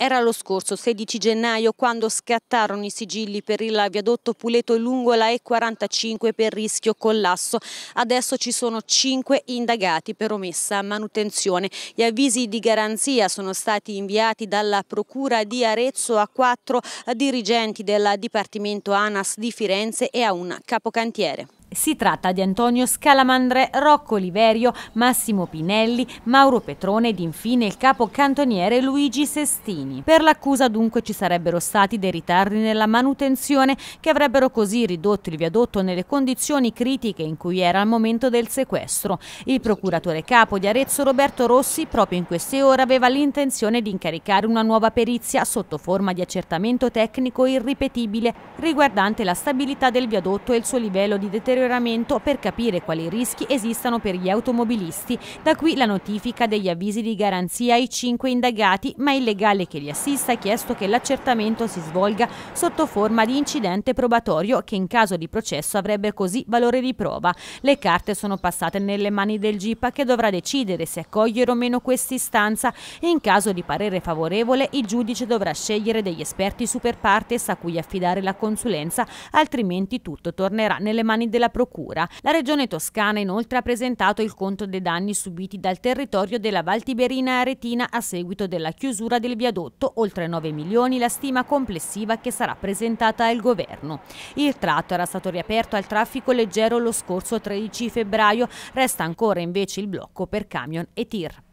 Era lo scorso 16 gennaio quando scattarono i sigilli per il viadotto Puleto lungo la E45 per rischio collasso. Adesso ci sono 5 indagati per omessa manutenzione. Gli avvisi di garanzia sono stati inviati dalla Procura di Arezzo a quattro dirigenti del Dipartimento ANAS di Firenze e a un capocantiere. Si tratta di Antonio Scalamandre, Rocco Oliverio, Massimo Pinelli, Mauro Petrone ed infine il capo cantoniere Luigi Sestini. Per l'accusa dunque ci sarebbero stati dei ritardi nella manutenzione che avrebbero così ridotto il viadotto nelle condizioni critiche in cui era al momento del sequestro. Il procuratore capo di Arezzo Roberto Rossi proprio in queste ore aveva l'intenzione di incaricare una nuova perizia sotto forma di accertamento tecnico irripetibile riguardante la stabilità del viadotto e il suo livello di determinazione deterioramento per capire quali rischi esistano per gli automobilisti. Da qui la notifica degli avvisi di garanzia ai cinque indagati, ma il legale che li assista ha chiesto che l'accertamento si svolga sotto forma di incidente probatorio che in caso di processo avrebbe così valore di prova. Le carte sono passate nelle mani del GIPA che dovrà decidere se accogliere o meno questa istanza e in caso di parere favorevole il giudice dovrà scegliere degli esperti super partes a cui affidare la consulenza, altrimenti tutto tornerà nelle mani della della Procura. La Regione Toscana inoltre ha presentato il conto dei danni subiti dal territorio della Valtiberina Aretina a seguito della chiusura del viadotto, oltre 9 milioni la stima complessiva che sarà presentata al governo. Il tratto era stato riaperto al traffico leggero lo scorso 13 febbraio, resta ancora invece il blocco per camion e tir.